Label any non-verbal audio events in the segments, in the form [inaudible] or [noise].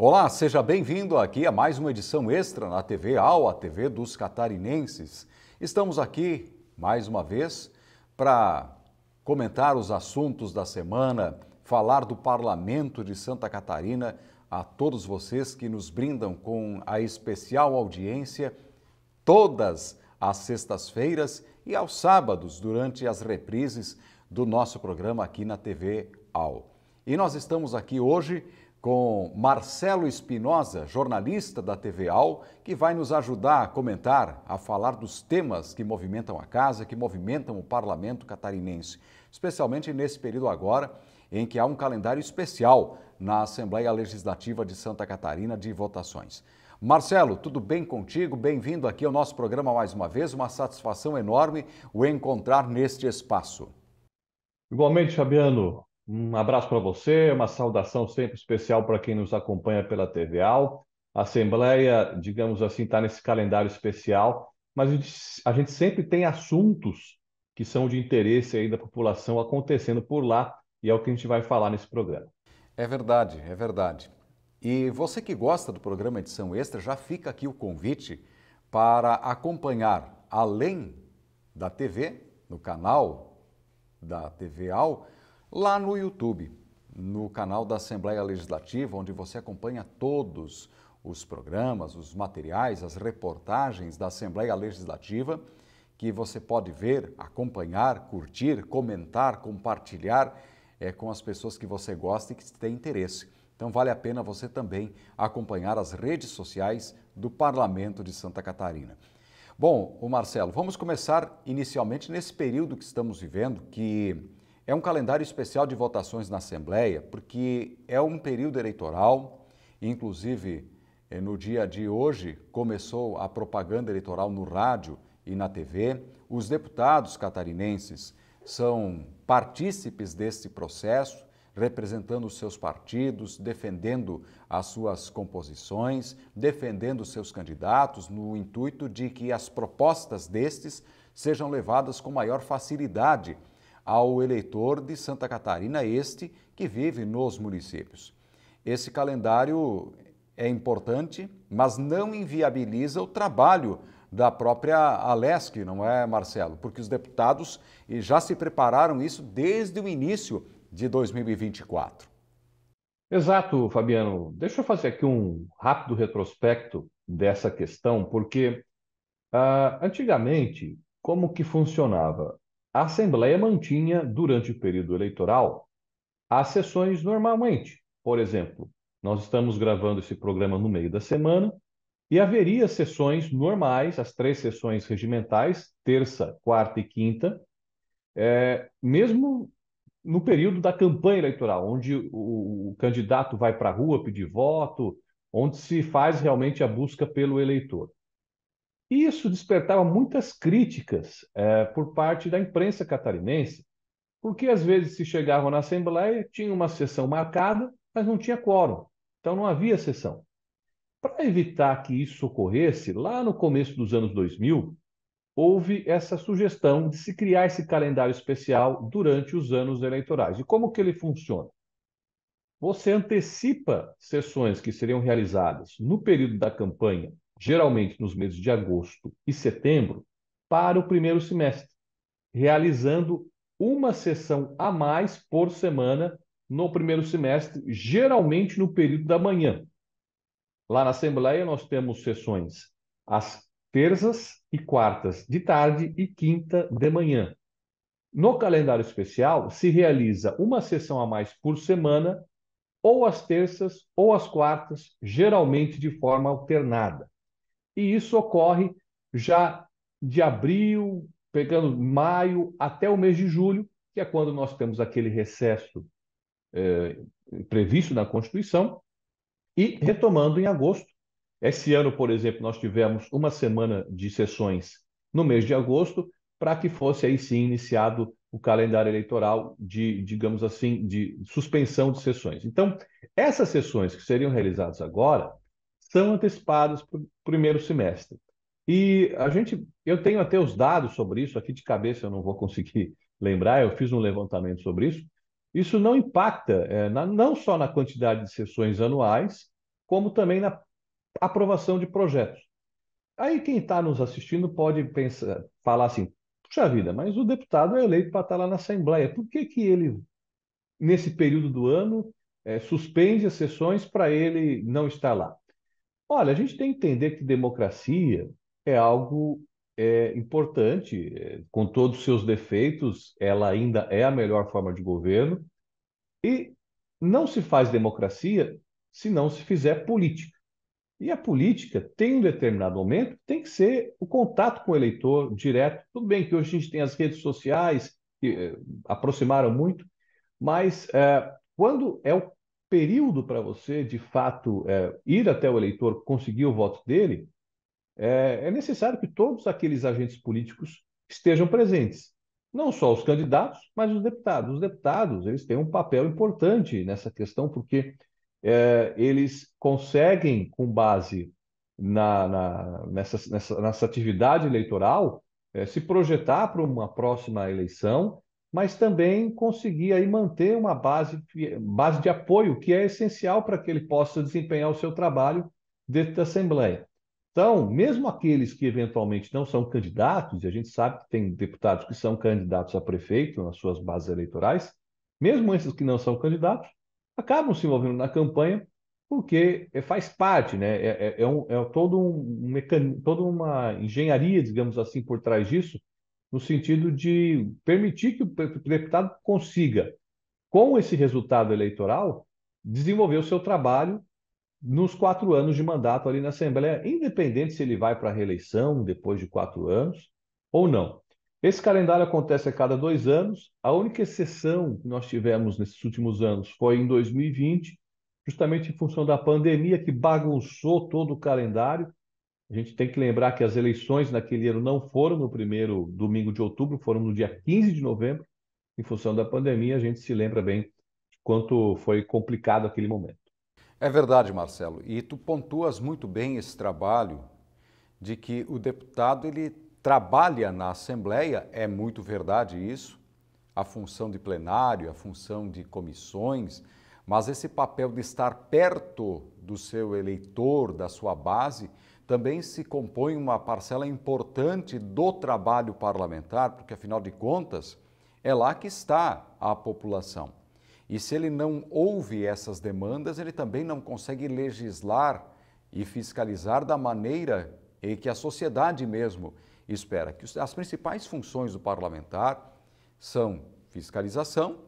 Olá, seja bem-vindo aqui a mais uma edição extra na TV AL, a TV dos catarinenses. Estamos aqui mais uma vez para comentar os assuntos da semana, falar do Parlamento de Santa Catarina a todos vocês que nos brindam com a especial audiência todas as sextas-feiras e aos sábados durante as reprises do nosso programa aqui na TV AL. E nós estamos aqui hoje com Marcelo Espinosa, jornalista da TV AL, que vai nos ajudar a comentar, a falar dos temas que movimentam a casa, que movimentam o parlamento catarinense, especialmente nesse período agora em que há um calendário especial na Assembleia Legislativa de Santa Catarina de votações. Marcelo, tudo bem contigo? Bem-vindo aqui ao nosso programa mais uma vez. Uma satisfação enorme o encontrar neste espaço. Igualmente, Fabiano, um abraço para você, uma saudação sempre especial para quem nos acompanha pela TV Al. A Assembleia, digamos assim, está nesse calendário especial, mas a gente, a gente sempre tem assuntos que são de interesse aí da população acontecendo por lá e é o que a gente vai falar nesse programa. É verdade, é verdade. E você que gosta do programa Edição Extra, já fica aqui o convite para acompanhar, além da TV, no canal da TV AL, lá no YouTube, no canal da Assembleia Legislativa, onde você acompanha todos os programas, os materiais, as reportagens da Assembleia Legislativa, que você pode ver, acompanhar, curtir, comentar, compartilhar é, com as pessoas que você gosta e que tem interesse. Então vale a pena você também acompanhar as redes sociais do Parlamento de Santa Catarina. Bom, o Marcelo, vamos começar inicialmente nesse período que estamos vivendo, que é um calendário especial de votações na Assembleia, porque é um período eleitoral, inclusive eh, no dia de hoje começou a propaganda eleitoral no rádio e na TV. Os deputados catarinenses são partícipes desse processo, representando os seus partidos, defendendo as suas composições, defendendo os seus candidatos, no intuito de que as propostas destes sejam levadas com maior facilidade ao eleitor de Santa Catarina, este que vive nos municípios. Esse calendário é importante, mas não inviabiliza o trabalho da própria Alesc, não é, Marcelo? Porque os deputados já se prepararam isso desde o início de 2024. Exato, Fabiano. Deixa eu fazer aqui um rápido retrospecto dessa questão, porque ah, antigamente, como que funcionava? a Assembleia mantinha, durante o período eleitoral, as sessões normalmente. Por exemplo, nós estamos gravando esse programa no meio da semana e haveria sessões normais, as três sessões regimentais, terça, quarta e quinta, é, mesmo no período da campanha eleitoral, onde o, o candidato vai para a rua pedir voto, onde se faz realmente a busca pelo eleitor. Isso despertava muitas críticas é, por parte da imprensa catarinense, porque às vezes se chegavam na Assembleia, tinha uma sessão marcada, mas não tinha quórum, então não havia sessão. Para evitar que isso ocorresse, lá no começo dos anos 2000, houve essa sugestão de se criar esse calendário especial durante os anos eleitorais. E como que ele funciona? Você antecipa sessões que seriam realizadas no período da campanha geralmente nos meses de agosto e setembro, para o primeiro semestre, realizando uma sessão a mais por semana no primeiro semestre, geralmente no período da manhã. Lá na Assembleia, nós temos sessões às terças e quartas de tarde e quinta de manhã. No calendário especial, se realiza uma sessão a mais por semana, ou às terças ou às quartas, geralmente de forma alternada. E isso ocorre já de abril, pegando maio até o mês de julho, que é quando nós temos aquele recesso é, previsto na Constituição, e retomando em agosto. Esse ano, por exemplo, nós tivemos uma semana de sessões no mês de agosto, para que fosse aí sim iniciado o calendário eleitoral de, digamos assim, de suspensão de sessões. Então, essas sessões que seriam realizadas agora, são antecipadas para o primeiro semestre. E a gente, eu tenho até os dados sobre isso, aqui de cabeça eu não vou conseguir [laughs] lembrar, eu fiz um levantamento sobre isso. Isso não impacta é, na, não só na quantidade de sessões anuais, como também na aprovação de projetos. Aí quem está nos assistindo pode pensar, falar assim, puxa vida, mas o deputado é eleito para estar tá lá na Assembleia, por que, que ele, nesse período do ano, é, suspende as sessões para ele não estar lá? Olha, a gente tem que entender que democracia é algo é, importante, é, com todos os seus defeitos, ela ainda é a melhor forma de governo, e não se faz democracia se não se fizer política. E a política tem um determinado momento, tem que ser o contato com o eleitor direto. Tudo bem que hoje a gente tem as redes sociais que eh, aproximaram muito, mas eh, quando é o período para você, de fato, é, ir até o eleitor, conseguir o voto dele, é, é necessário que todos aqueles agentes políticos estejam presentes. Não só os candidatos, mas os deputados. Os deputados eles têm um papel importante nessa questão, porque é, eles conseguem, com base na, na nessa, nessa, nessa, atividade eleitoral, é, se projetar para uma próxima eleição mas também conseguir aí manter uma base, base de apoio que é essencial para que ele possa desempenhar o seu trabalho dentro da Assembleia. Então, mesmo aqueles que eventualmente não são candidatos, e a gente sabe que tem deputados que são candidatos a prefeito nas suas bases eleitorais, mesmo esses que não são candidatos, acabam se envolvendo na campanha porque é, faz parte, né? É, é, é, um, é todo um mecan... toda uma engenharia, digamos assim, por trás disso, no sentido de permitir que o deputado consiga, com esse resultado eleitoral, desenvolver o seu trabalho nos quatro anos de mandato ali na Assembleia, independente se ele vai para a reeleição depois de quatro anos ou não. Esse calendário acontece a cada dois anos. A única exceção que nós tivemos nesses últimos anos foi em 2020, justamente em função da pandemia que bagunçou todo o calendário a gente tem que lembrar que as eleições naquele ano não foram no primeiro domingo de outubro, foram no dia 15 de novembro. Em função da pandemia, a gente se lembra bem de quanto foi complicado aquele momento. É verdade, Marcelo. E tu pontuas muito bem esse trabalho de que o deputado ele trabalha na Assembleia, é muito verdade isso, a função de plenário, a função de comissões, mas esse papel de estar perto do seu eleitor, da sua base, também se compõe uma parcela importante do trabalho parlamentar, porque afinal de contas é lá que está a população. E se ele não ouve essas demandas, ele também não consegue legislar e fiscalizar da maneira em que a sociedade mesmo espera. Que as principais funções do parlamentar são fiscalização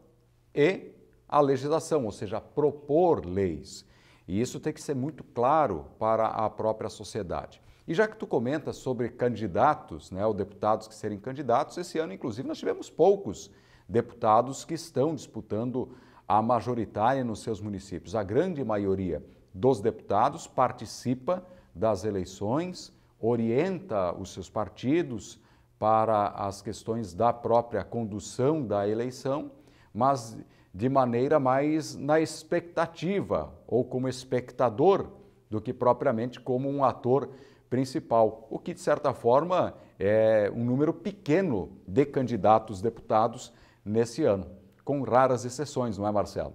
e a legislação, ou seja, propor leis. E isso tem que ser muito claro para a própria sociedade. E já que tu comenta sobre candidatos, né, ou deputados que serem candidatos, esse ano, inclusive, nós tivemos poucos deputados que estão disputando a majoritária nos seus municípios. A grande maioria dos deputados participa das eleições, orienta os seus partidos para as questões da própria condução da eleição, mas de maneira mais na expectativa ou como espectador do que propriamente como um ator principal, o que de certa forma é um número pequeno de candidatos deputados nesse ano, com raras exceções, não é, Marcelo?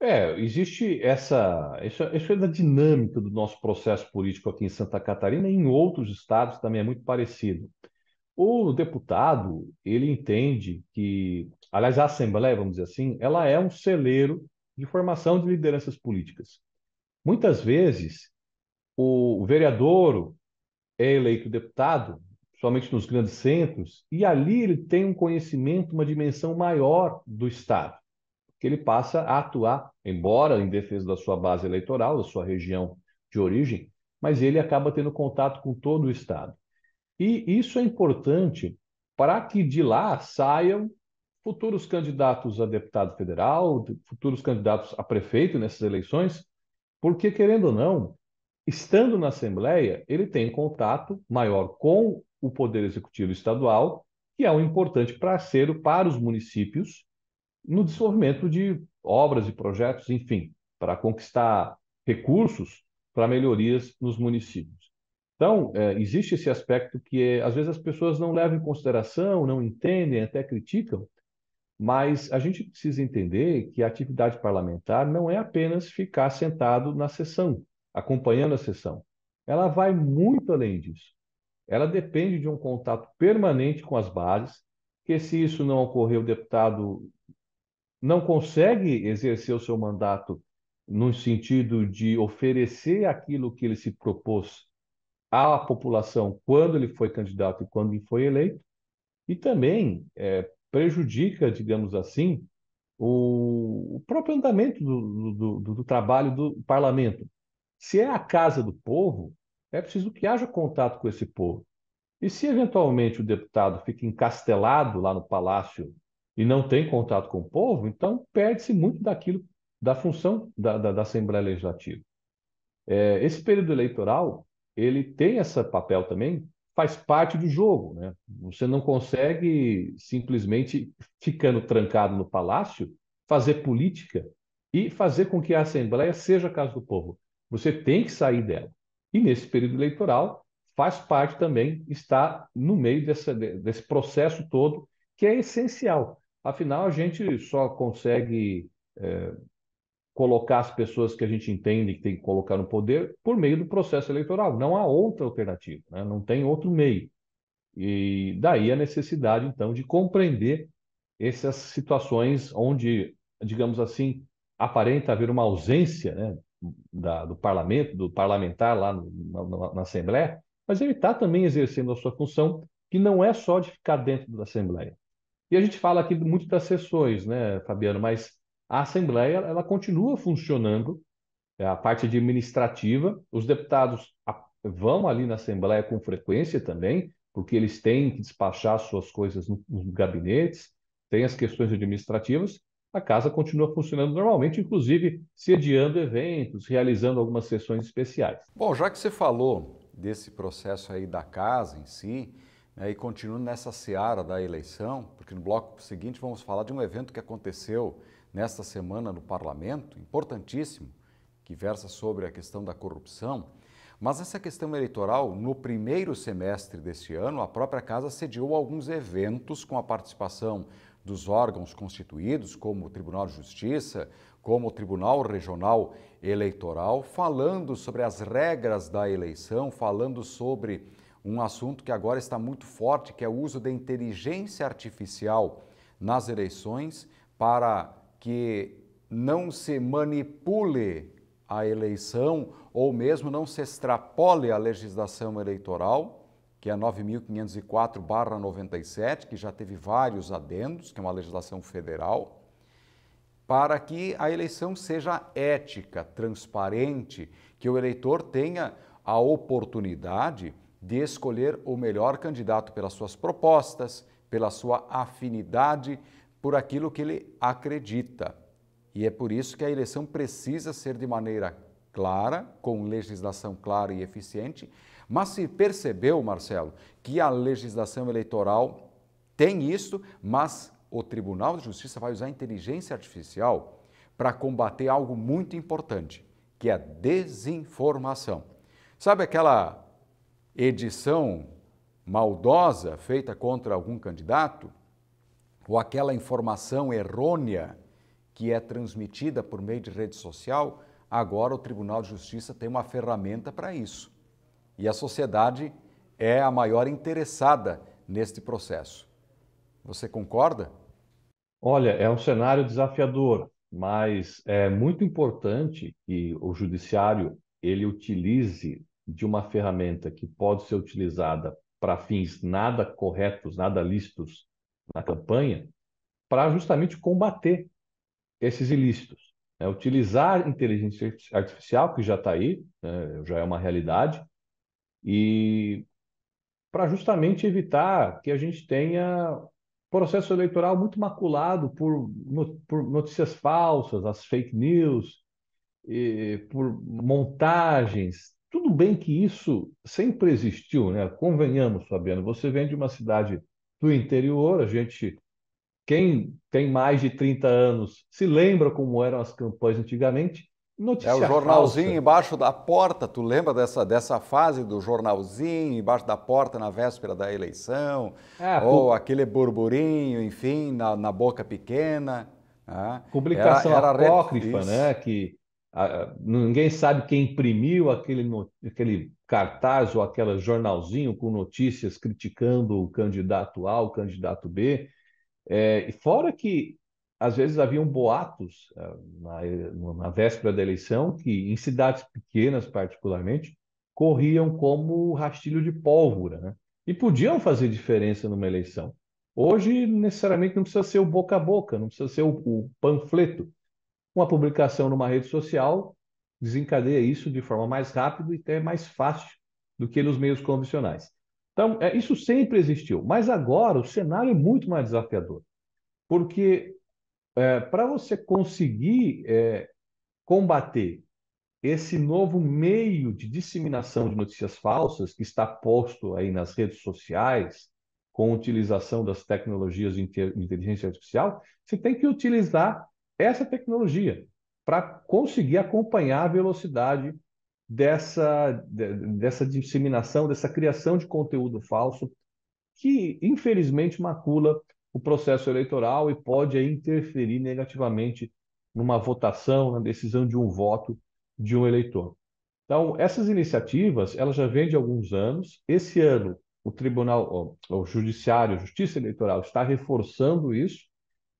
É, existe essa. Isso, é da dinâmica do nosso processo político aqui em Santa Catarina e em outros estados também é muito parecido. O deputado, ele entende que, aliás, a Assembleia, vamos dizer assim, ela é um celeiro de formação de lideranças políticas. Muitas vezes, o vereador é eleito deputado, somente nos grandes centros, e ali ele tem um conhecimento, uma dimensão maior do Estado, que ele passa a atuar, embora em defesa da sua base eleitoral, da sua região de origem, mas ele acaba tendo contato com todo o Estado. E isso é importante para que de lá saiam futuros candidatos a deputado federal, futuros candidatos a prefeito nessas eleições, porque, querendo ou não, estando na Assembleia, ele tem contato maior com o Poder Executivo Estadual, que é um importante parceiro para os municípios no desenvolvimento de obras e projetos, enfim, para conquistar recursos para melhorias nos municípios. Então, é, existe esse aspecto que é, às vezes as pessoas não levam em consideração, não entendem, até criticam, mas a gente precisa entender que a atividade parlamentar não é apenas ficar sentado na sessão, acompanhando a sessão. Ela vai muito além disso. Ela depende de um contato permanente com as bases, que se isso não ocorrer, o deputado não consegue exercer o seu mandato no sentido de oferecer aquilo que ele se propôs à população quando ele foi candidato e quando ele foi eleito, e também é, prejudica, digamos assim, o, o próprio andamento do, do, do, do trabalho do parlamento. Se é a casa do povo, é preciso que haja contato com esse povo. E se eventualmente o deputado fica encastelado lá no palácio e não tem contato com o povo, então perde-se muito daquilo da função da, da, da Assembleia Legislativa. É, esse período eleitoral ele tem esse papel também, faz parte do jogo. Né? Você não consegue simplesmente, ficando trancado no palácio, fazer política e fazer com que a Assembleia seja a casa do povo. Você tem que sair dela. E nesse período eleitoral, faz parte também, está no meio dessa, desse processo todo, que é essencial. Afinal, a gente só consegue é, colocar as pessoas que a gente entende que tem que colocar no poder por meio do processo eleitoral. Não há outra alternativa, né? não tem outro meio. E daí a necessidade, então, de compreender essas situações onde, digamos assim, aparenta haver uma ausência né, da, do parlamento, do parlamentar lá no, na, na, Assembleia, mas ele está também exercendo a sua função, que não é só de ficar dentro da Assembleia. E a gente fala aqui muito das sessões, né, Fabiano, mas a Assembleia ela continua funcionando, é, a parte administrativa, os deputados vão ali na Assembleia com frequência também, porque eles têm que despachar suas coisas nos gabinetes, tem as questões administrativas, a casa continua funcionando normalmente, inclusive sediando eventos, realizando algumas sessões especiais. Bom, já que você falou desse processo aí da casa em si, né, e continuando nessa seara da eleição, porque no bloco seguinte vamos falar de um evento que aconteceu nesta semana no parlamento, importantíssimo, que versa sobre a questão da corrupção. Mas essa questão eleitoral, no primeiro semestre deste ano, a própria Casa sediou alguns eventos com a participação dos órgãos constituídos, como o Tribunal de Justiça, como o Tribunal Regional Eleitoral, falando sobre as regras da eleição, falando sobre um assunto que agora está muito forte, que é o uso da inteligência artificial nas eleições para que não se manipule a eleição ou mesmo não se extrapole a legislação eleitoral, que é 9504/97, que já teve vários adendos, que é uma legislação federal, para que a eleição seja ética, transparente, que o eleitor tenha a oportunidade de escolher o melhor candidato pelas suas propostas, pela sua afinidade, por aquilo que ele acredita. E é por isso que a eleição precisa ser de maneira clara, com legislação clara e eficiente, mas se percebeu, Marcelo, que a legislação eleitoral tem isso, mas o Tribunal de Justiça vai usar a inteligência artificial para combater algo muito importante, que é a desinformação. Sabe aquela edição maldosa feita contra algum candidato? ou aquela informação errônea que é transmitida por meio de rede social, agora o Tribunal de Justiça tem uma ferramenta para isso. E a sociedade é a maior interessada neste processo. Você concorda? Olha, é um cenário desafiador, mas é muito importante que o judiciário ele utilize de uma ferramenta que pode ser utilizada para fins nada corretos, nada lícitos, na campanha para justamente combater esses ilícitos. Né? utilizar inteligência artificial, que já está aí, né, já é uma realidade, e para justamente evitar que a gente tenha processo eleitoral muito maculado por, por notícias falsas, as fake news, por montagens. Tudo bem que isso sempre existiu, né? Convenhamos, Fabiano, você vem de uma cidade do interior. A gente, quem tem mais de 30 anos, se lembra como eram as campanhas antigamente. Notícia é o jornalzinho falsa. embaixo da porta, tu lembra dessa, dessa fase do jornalzinho embaixo da porta na véspera da eleição? É, ou aquele burburinho, enfim, na, na boca pequena. Né? Publicação era, era apócrifa, né? Que a, ninguém sabe quem imprimiu aquele, aquele cartaz ou aquele jornalzinho com notícias criticando o candidato A, o candidato B. É, e fora que às vezes haviam boatos é, na, na, véspera da eleição que, em cidades pequenas particularmente, corriam como rastilho de pólvora, né? E podiam fazer diferença numa eleição. Hoje, necessariamente, não precisa ser o boca a boca, não precisa ser o, o panfleto. Uma publicação numa rede social desencadeia isso de forma mais rápida e até mais fácil do que nos meios convencionais. Então, é, isso sempre existiu, mas agora o cenário é muito mais desafiador, porque é, para você conseguir é, combater esse novo meio de disseminação de notícias falsas que está posto aí nas redes sociais, com a utilização das tecnologias de inteligência artificial, você tem que utilizar essa tecnologia para conseguir acompanhar a velocidade dessa, dessa disseminação, dessa criação de conteúdo falso, que infelizmente macula o processo eleitoral e pode interferir negativamente numa votação, na decisão de um voto de um eleitor. Então, essas iniciativas, elas já vêm de alguns anos. Esse ano, o Tribunal, o Judiciário, a Justiça Eleitoral está reforçando isso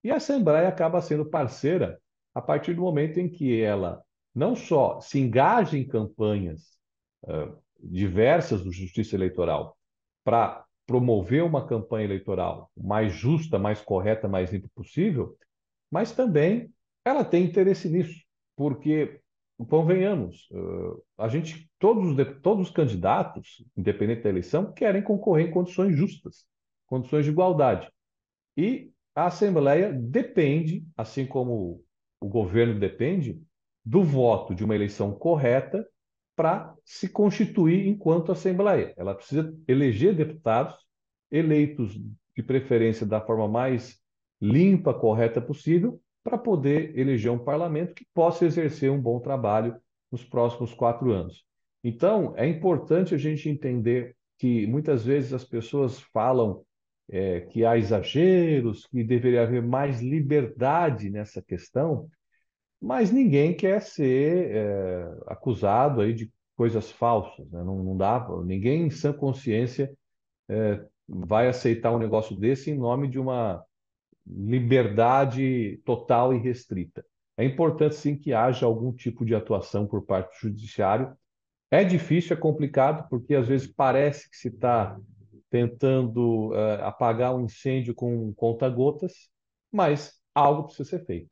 e a Assembleia acaba sendo parceira a partir do momento em que ela não só se engaja em campanhas uh, diversas do Justiça Eleitoral para promover uma campanha eleitoral mais justa, mais correta, mais limpa possível, mas também ela tem interesse nisso, porque convenhamos, uh, a gente todos os, todos os candidatos, independente da eleição, querem concorrer em condições justas, condições de igualdade. E a Assembleia depende, assim como o governo depende do voto de uma eleição correta para se constituir enquanto Assembleia. Ela precisa eleger deputados eleitos de preferência da forma mais limpa, correta possível, para poder eleger um parlamento que possa exercer um bom trabalho nos próximos quatro anos. Então, é importante a gente entender que muitas vezes as pessoas falam é, que há exageros, que deveria haver mais liberdade nessa questão, mas ninguém quer ser é, acusado aí de coisas falsas, né? não, não, dá, ninguém em sã consciência é, vai aceitar um negócio desse em nome de uma liberdade total e restrita. É importante sim que haja algum tipo de atuação por parte do judiciário. É difícil, é complicado, porque às vezes parece que se está tentando uh, apagar o um incêndio com conta-gotas, mas algo precisa ser feito.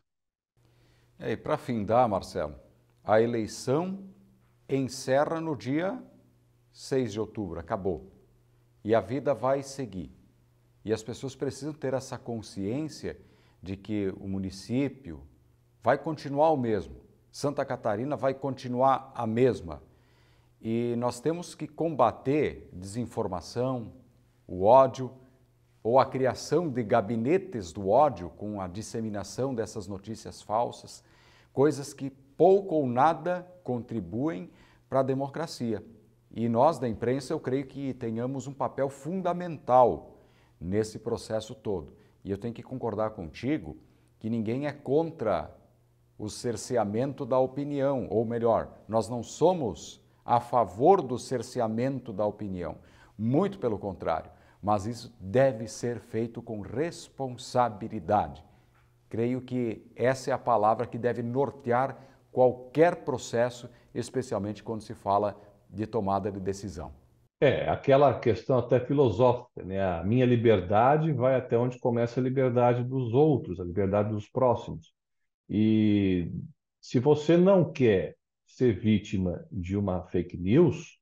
e para findar, Marcelo, a eleição encerra no dia 6 de outubro, acabou. E a vida vai seguir. E as pessoas precisam ter essa consciência de que o município vai continuar o mesmo. Santa Catarina vai continuar a mesma. E nós temos que combater desinformação, o ódio ou a criação de gabinetes do ódio com a disseminação dessas notícias falsas, coisas que pouco ou nada contribuem para a democracia. E nós da imprensa, eu creio que tenhamos um papel fundamental nesse processo todo. E eu tenho que concordar contigo que ninguém é contra o cerceamento da opinião, ou melhor, nós não somos a favor do cerceamento da opinião. Muito pelo contrário, mas isso deve ser feito com responsabilidade. Creio que essa é a palavra que deve nortear qualquer processo, especialmente quando se fala de tomada de decisão. É, aquela questão até filosófica, né? A minha liberdade vai até onde começa a liberdade dos outros, a liberdade dos próximos. E se você não quer ser vítima de uma fake news,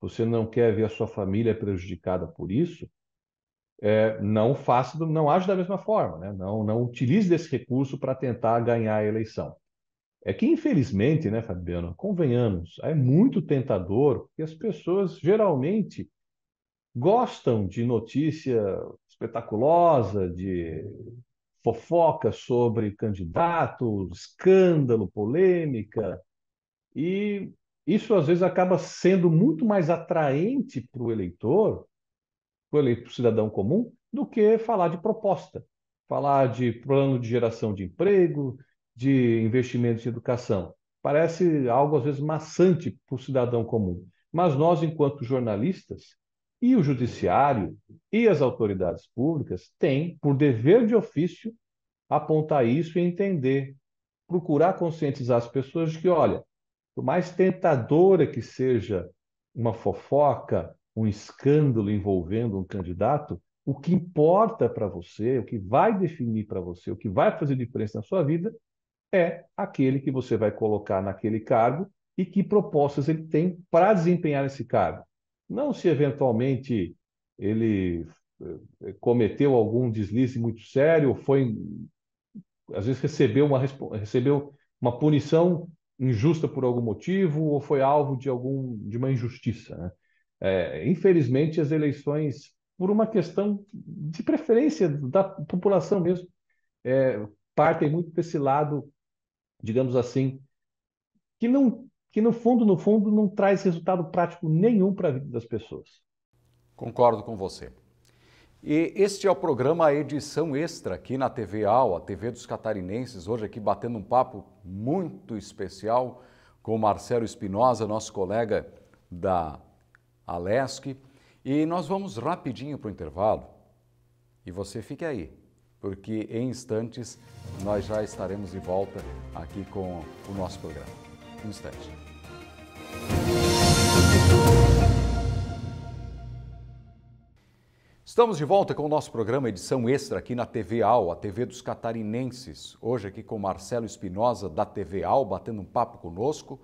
você não quer ver a sua família prejudicada por isso, é, não faça, não age da mesma forma, né? não, não utilize desse recurso para tentar ganhar a eleição. É que, infelizmente, né, Fabiano, convenhamos, é muito tentador que as pessoas geralmente gostam de notícia espetaculosa, de fofoca sobre candidato, escândalo, polêmica, e isso às vezes acaba sendo muito mais atraente para o eleitor, para o cidadão comum, do que falar de proposta, falar de plano de geração de emprego, de investimentos em educação. Parece algo às vezes maçante para o cidadão comum. Mas nós, enquanto jornalistas, e o judiciário e as autoridades públicas têm, por dever de ofício, apontar isso e entender, procurar conscientizar as pessoas de que, olha, por mais tentadora que seja uma fofoca, um escândalo envolvendo um candidato, o que importa para você, o que vai definir para você, o que vai fazer diferença na sua vida, é aquele que você vai colocar naquele cargo e que propostas ele tem para desempenhar esse cargo. Não se eventualmente ele eh, cometeu algum deslize muito sério, foi às vezes recebeu uma recebeu uma punição injusta por algum motivo ou foi alvo de algum de uma injustiça. Né? É, infelizmente, as eleições, por uma questão de preferência da população mesmo, é, partem muito desse lado, digamos assim, que não que no fundo, no fundo, não traz resultado prático nenhum para a vida das pessoas. Concordo com você. E este é o programa Edição Extra aqui na TV AL, a TV dos Catarinenses, hoje aqui batendo um papo muito especial com Marcelo Espinosa, nosso colega da Alesc. E nós vamos rapidinho para o intervalo e você fique aí, porque em instantes nós já estaremos de volta aqui com o nosso programa. Um instante. Estamos de volta com o nosso programa Edição Extra aqui na TV AL, a TV dos catarinenses. Hoje aqui com Marcelo Espinosa da TV AL, batendo um papo conosco.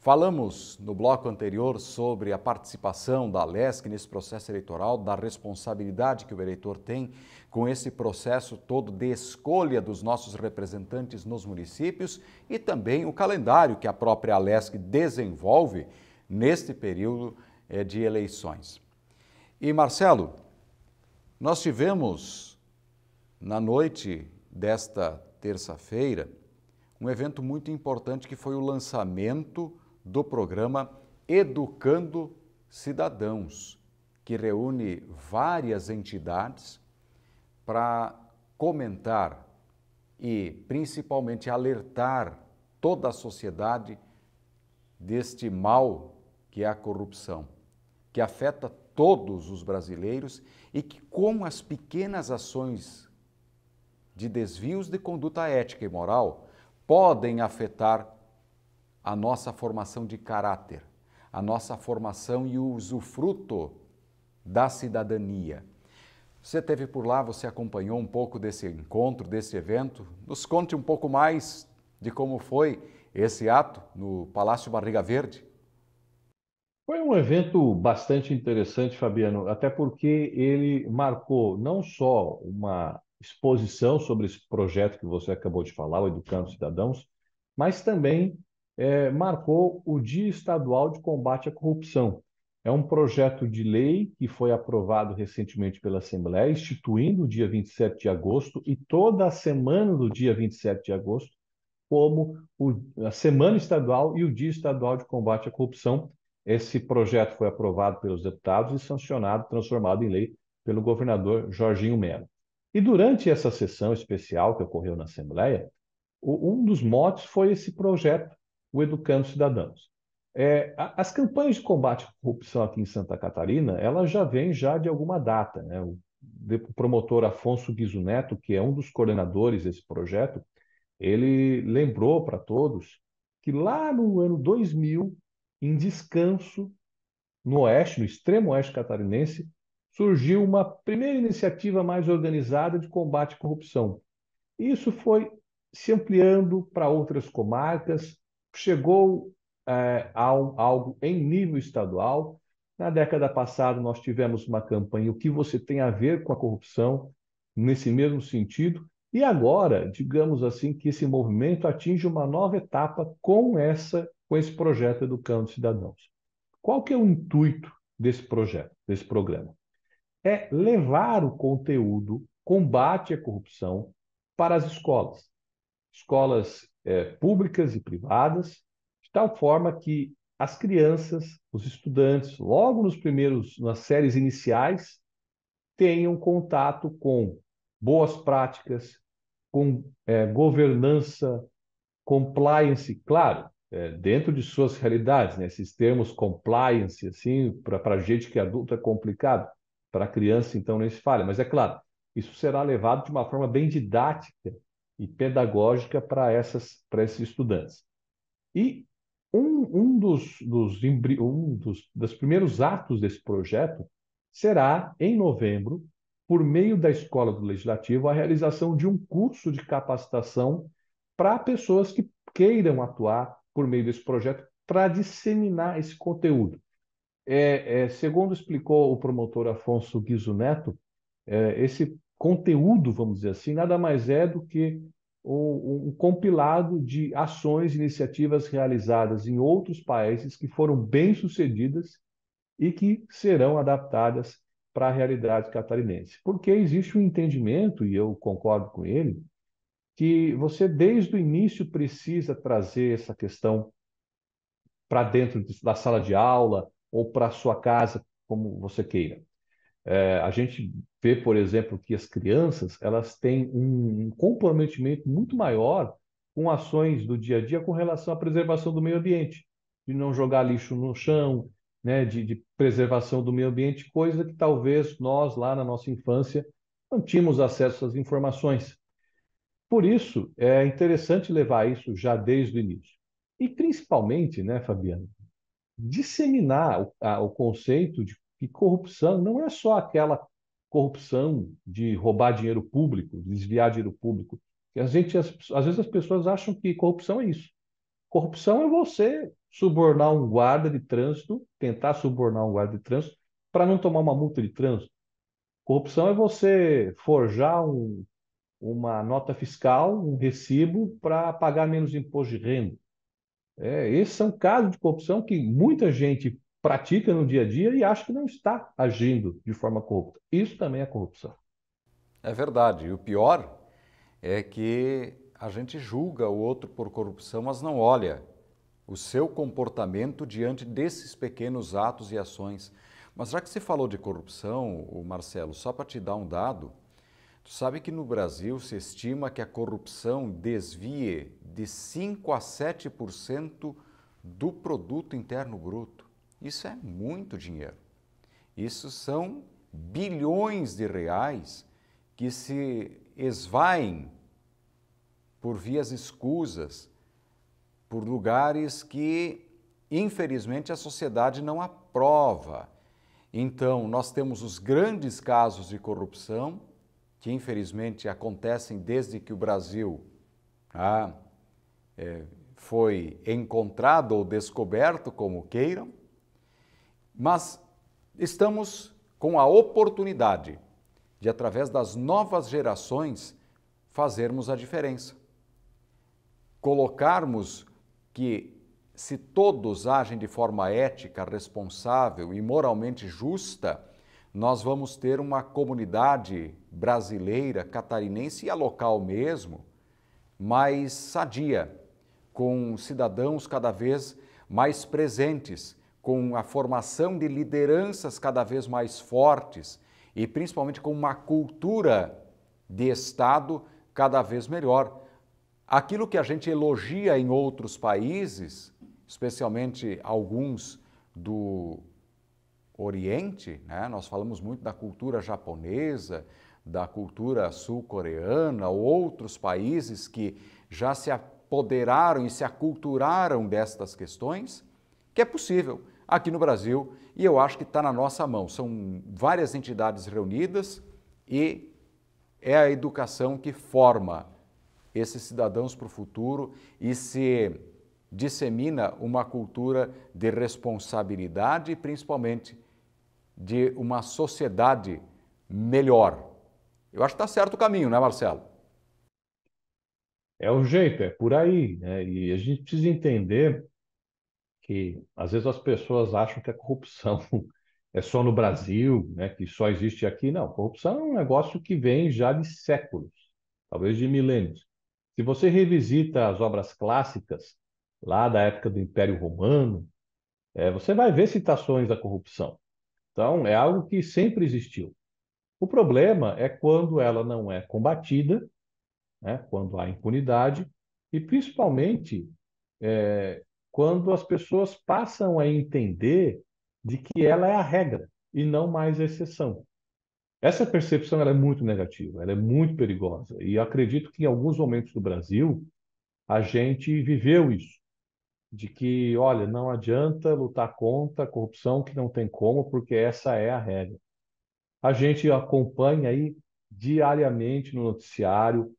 Falamos no bloco anterior sobre a participação da LESC nesse processo eleitoral, da responsabilidade que o eleitor tem com esse processo todo de escolha dos nossos representantes nos municípios e também o calendário que a própria LESC desenvolve neste período eh, de eleições. E Marcelo, nós tivemos, na noite desta terça-feira, um evento muito importante que foi o lançamento do programa Educando Cidadãos, que reúne várias entidades para comentar e principalmente alertar toda a sociedade deste mal que é a corrupção, que afeta todos os brasileiros e que, com as pequenas ações de desvios de conduta ética e moral, podem afetar a nossa formação de caráter, a nossa formação e o usufruto da cidadania. Você esteve por lá, você acompanhou um pouco desse encontro, desse evento. Nos conte um pouco mais de como foi esse ato no Palácio Barriga Verde. Foi um evento bastante interessante, Fabiano, até porque ele marcou não só uma exposição sobre esse projeto que você acabou de falar, o Educando Cidadãos, mas também é, marcou o Dia Estadual de Combate à Corrupção. É um projeto de lei que foi aprovado recentemente pela Assembleia, instituindo o dia 27 de agosto e toda a semana do dia 27 de agosto como o, a Semana Estadual e o Dia Estadual de Combate à Corrupção esse projeto foi aprovado pelos deputados e sancionado, transformado em lei pelo governador Jorginho Melo. E durante essa sessão especial que ocorreu na Assembleia, um dos motes foi esse projeto, o Educando Cidadãos. É, as campanhas de combate à corrupção aqui em Santa Catarina, ela já vêm já de alguma data. Né? O, promotor Afonso Guizu Neto, que é um dos coordenadores desse projeto, ele lembrou para todos que lá no ano 2000, em descanso, no oeste, no extremo oeste catarinense, surgiu uma primeira iniciativa mais organizada de combate à corrupção. Isso foi se ampliando para outras comarcas, chegou é, a, um, a algo em nível estadual. Na década passada, nós tivemos uma campanha O que você tem a ver com a corrupção, nesse mesmo sentido. E agora, digamos assim, que esse movimento atinge uma nova etapa com essa com esse projeto Educando Cidadãos. Qual que é o intuito desse projeto, desse programa? É levar o conteúdo combate à corrupção para as escolas, escolas é, públicas e privadas, de tal forma que as crianças, os estudantes, logo nos primeiros, nas séries iniciais, tenham contato com boas práticas, com é, governança, compliance, claro, é, dentro de suas realidades, né? Esses termos compliance, assim, para gente que é adulto é complicado, para criança então nem se fala. Mas é claro, isso será levado de uma forma bem didática e pedagógica para essas para esses estudantes. E um, um dos, dos, um dos, dos primeiros atos desse projeto será em novembro, por meio da Escola do Legislativo, a realização de um curso de capacitação para pessoas que queiram atuar por meio desse projeto para disseminar esse conteúdo. É, é, segundo explicou o promotor Afonso Guizo Neto, é, esse conteúdo, vamos dizer assim, nada mais é do que um, um compilado de ações e iniciativas realizadas em outros países que foram bem-sucedidas e que serão adaptadas para a realidade catarinense. Porque existe um entendimento, e eu concordo com ele, que você, desde o início, precisa trazer essa questão para dentro da sala de aula ou para a sua casa, como você queira. É, a gente vê, por exemplo, que as crianças elas têm um, um comprometimento muito maior com ações do dia a dia com relação à preservação do meio ambiente, de não jogar lixo no chão, né, de, de preservação do meio ambiente, coisa que talvez nós lá na nossa infância não tínhamos acesso às informações. Por isso, é interessante levar isso já desde o início. E principalmente, né, Fabiana, disseminar o, a, o conceito de que corrupção não é só aquela corrupção de roubar dinheiro público, desviar dinheiro público. a gente, as, às vezes as pessoas acham que corrupção é isso. Corrupção é você subornar um guarda de trânsito, tentar subornar um guarda de trânsito para não tomar uma multa de trânsito. Corrupção é você forjar um uma nota fiscal, um recibo para pagar menos imposto de renda. É, esses são é casos de corrupção que muita gente pratica no dia a dia e acha que não está agindo de forma corrupta. Isso também é corrupção. É verdade. E o pior é que a gente julga o outro por corrupção, mas não olha o seu comportamento diante desses pequenos atos e ações. Mas já que você falou de corrupção, Marcelo, só para te dar um dado, Tu sabe que no Brasil se estima que a corrupção desvie de 5 a 7% do produto interno bruto. Isso é muito dinheiro. Isso são bilhões de reais que se esvaem por vias escusas, por lugares que, infelizmente, a sociedade não aprova. Então, nós temos os grandes casos de corrupção que infelizmente acontecem desde que o Brasil ah, é, foi encontrado ou descoberto, como queiram, mas estamos com a oportunidade de, através das novas gerações, fazermos a diferença. Colocarmos que, se todos agem de forma ética, responsável e moralmente justa, nós vamos ter uma comunidade brasileira, catarinense e a local mesmo, mais sadia, com cidadãos cada vez mais presentes, com a formação de lideranças cada vez mais fortes e principalmente com uma cultura de Estado cada vez melhor. Aquilo que a gente elogia em outros países, especialmente alguns do Oriente, né? nós falamos muito da cultura japonesa, da cultura sul-coreana, outros países que já se apoderaram e se aculturaram destas questões, que é possível aqui no Brasil e eu acho que está na nossa mão. São várias entidades reunidas e é a educação que forma esses cidadãos para o futuro e se dissemina uma cultura de responsabilidade e principalmente de uma sociedade melhor. Eu acho que está certo o caminho, né, Marcelo? É o jeito, é por aí. Né? E a gente precisa entender que, às vezes, as pessoas acham que a corrupção [laughs] é só no Brasil, né, que só existe aqui. Não, corrupção é um negócio que vem já de séculos, talvez de milênios. Se você revisita as obras clássicas, lá da época do Império Romano, é, você vai ver citações da corrupção. Então, é algo que sempre existiu. O problema é quando ela não é combatida, né? quando há impunidade, e principalmente é, quando as pessoas passam a entender de que ela é a regra e não mais a exceção. Essa percepção é muito negativa, é muito perigosa. E acredito que em alguns momentos do Brasil a gente viveu isso de que, olha, não adianta lutar contra a corrupção que não tem como, porque essa é a regra. A gente acompanha aí diariamente no noticiário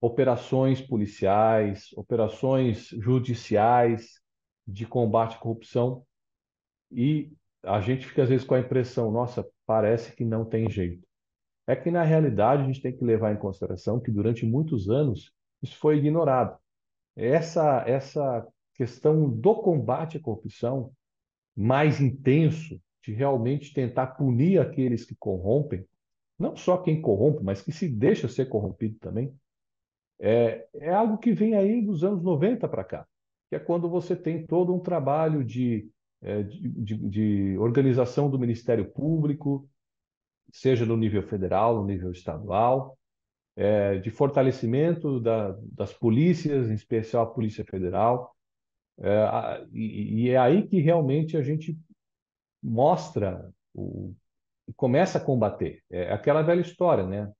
operações policiais, operações judiciais de combate à corrupção e a gente fica às vezes com a impressão, nossa, parece que não tem jeito. É que na realidade a gente tem que levar em consideração que durante muitos anos isso foi ignorado. Essa essa questão do combate à corrupção mais intenso, de realmente tentar punir aqueles que corrompem, não só quem corrompe, mas que se deixa ser corrompido também, é, é algo que vem aí dos anos 90 para cá, que é quando você tem todo um trabalho é, de, de, de organização do Ministério Público, seja no nível federal, no nível estadual, é, de fortalecimento da, das polícias, em especial a Polícia Federal, é, e, e é aí que realmente a gente mostra o, começa a combater. É, é aquela velha história, né?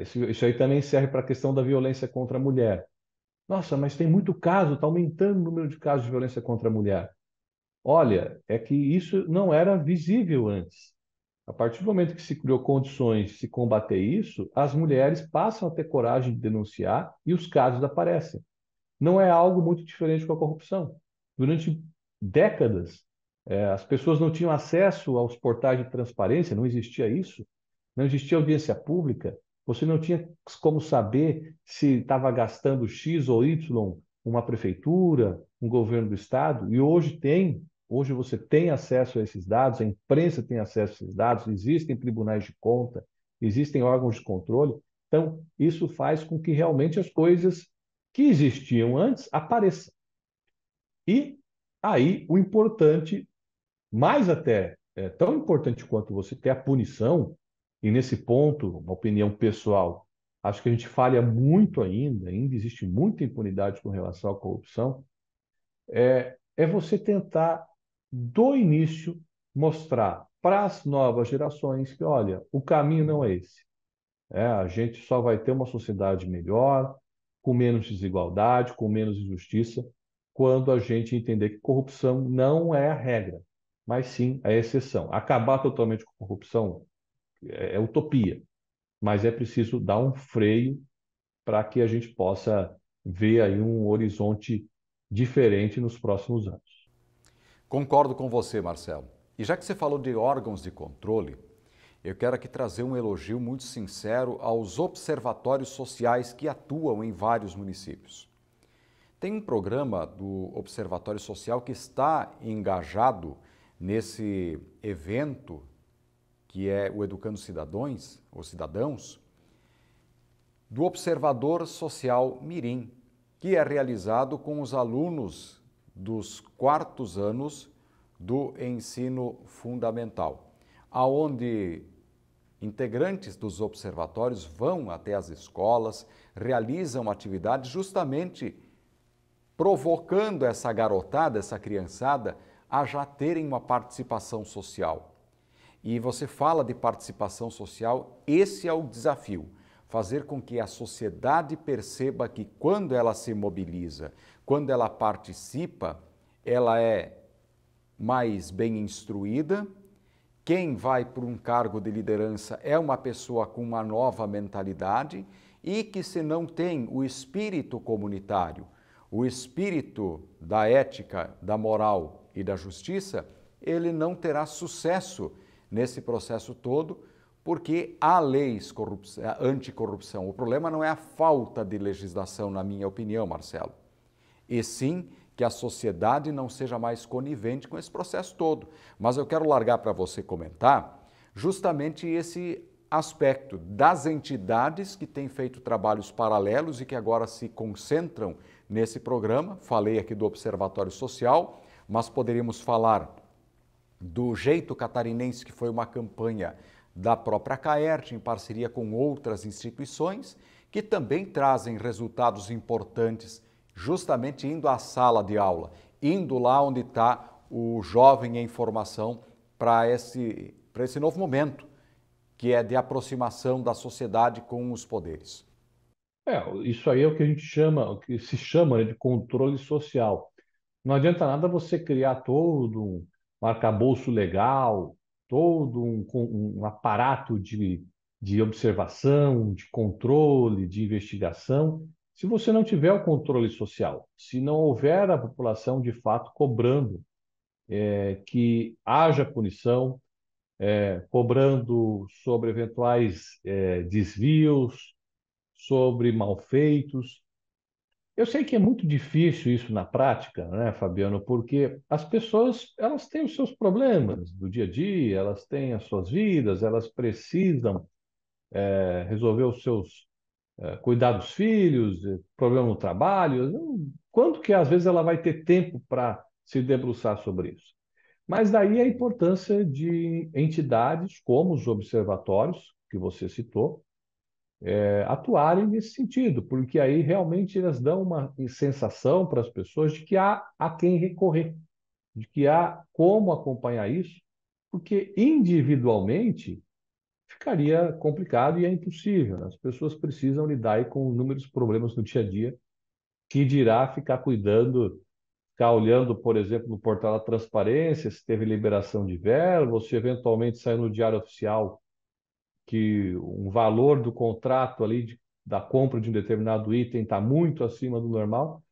Isso, é, isso aí também serve para a questão da violência contra a mulher. Nossa, mas tem muito caso, está aumentando o número de casos de violência contra a mulher. Olha, é que isso não era visível antes. A partir do momento que se criou condições de se combater isso, as mulheres passam a ter coragem de denunciar e os casos aparecem não é algo muito diferente com a corrupção. Durante décadas, é, as pessoas não tinham acesso aos portais de transparência, não existia isso, não existia audiência pública, você não tinha como saber se estava gastando X ou Y uma prefeitura, um governo do estado, e hoje tem, hoje você tem acesso a esses dados, a imprensa tem acesso a esses dados, existem tribunais de conta, existem órgãos de controle. Então, isso faz com que realmente as coisas que existiam antes apareçam. E aí o importante, mais até, é tão importante quanto você ter a punição, e nesse ponto, uma opinião pessoal, acho que a gente falha muito ainda, ainda existe muita impunidade com relação à corrupção, é, é você tentar, do início, mostrar para as novas gerações que, olha, o caminho não é esse. É, a gente só vai ter uma sociedade melhor, com menos desigualdade, com menos injustiça, quando a gente entender que corrupção não é a regra, mas sim a exceção. Acabar totalmente com corrupção é, é, utopia, mas é preciso dar um freio para que a gente possa ver aí um horizonte diferente nos próximos anos. Concordo com você, Marcelo. E já que você falou de órgãos de controle, eu quero aqui trazer um elogio muito sincero aos observatórios sociais que atuam em vários municípios. Tem um programa do Observatório Social que está engajado nesse evento que é o Educando Cidadãos, ou Cidadãos, do Observador Social Mirim, que é realizado com os alunos dos quartos anos do ensino fundamental, aonde Integrantes dos observatórios vão até as escolas, realizam atividades justamente provocando essa garotada, essa criançada, a já terem uma participação social. E você fala de participação social, esse é o desafio fazer com que a sociedade perceba que quando ela se mobiliza, quando ela participa, ela é mais bem instruída, quem vai para um cargo de liderança é uma pessoa com uma nova mentalidade e que, se não tem o espírito comunitário, o espírito da ética, da moral e da justiça, ele não terá sucesso nesse processo todo, porque há leis anticorrupção. O problema não é a falta de legislação, na minha opinião, Marcelo, e sim que a sociedade não seja mais conivente com esse processo todo. Mas eu quero largar para você comentar justamente esse aspecto das entidades que têm feito trabalhos paralelos e que agora se concentram nesse programa. Falei aqui do Observatório Social, mas poderíamos falar do Jeito Catarinense, que foi uma campanha da própria CAERT, em parceria com outras instituições, que também trazem resultados importantes justamente indo à sala de aula, indo lá onde está o jovem em formação para esse, esse novo momento, que é de aproximação da sociedade com os poderes. É, isso aí é o que a gente chama, o que se chama né, de controle social. Não adianta nada você criar todo um arcabouço legal, todo um, um aparato de, de observação, de controle, de investigação, se você não tiver o controle social, se não houver a população de fato cobrando é, que haja punição, é, cobrando sobre eventuais é, desvios, sobre malfeitos. Eu sei que é muito difícil isso na prática, né, Fabiano, porque as pessoas elas têm os seus problemas do dia a dia, elas têm as suas vidas, elas precisam é, resolver os seus eh, cuidar dos filhos, eh, problema no trabalho. Quanto que às vezes ela vai ter tempo para se debruçar sobre isso? Mas daí a importância de entidades como os observatórios, que você citou, é, atuarem nesse sentido, porque aí realmente elas dão uma sensação para as pessoas de que há a quem recorrer, de que há como acompanhar isso, porque individualmente ficaria complicado e é impossível. Né? As pessoas precisam lidar com inúmeros problemas no dia a dia, que dirá ficar cuidando, ficar olhando, por exemplo, no portal da transparência, se teve liberação de verba, ou se eventualmente saiu no diário oficial que um valor do contrato ali de, da compra de um determinado item está muito acima do normal.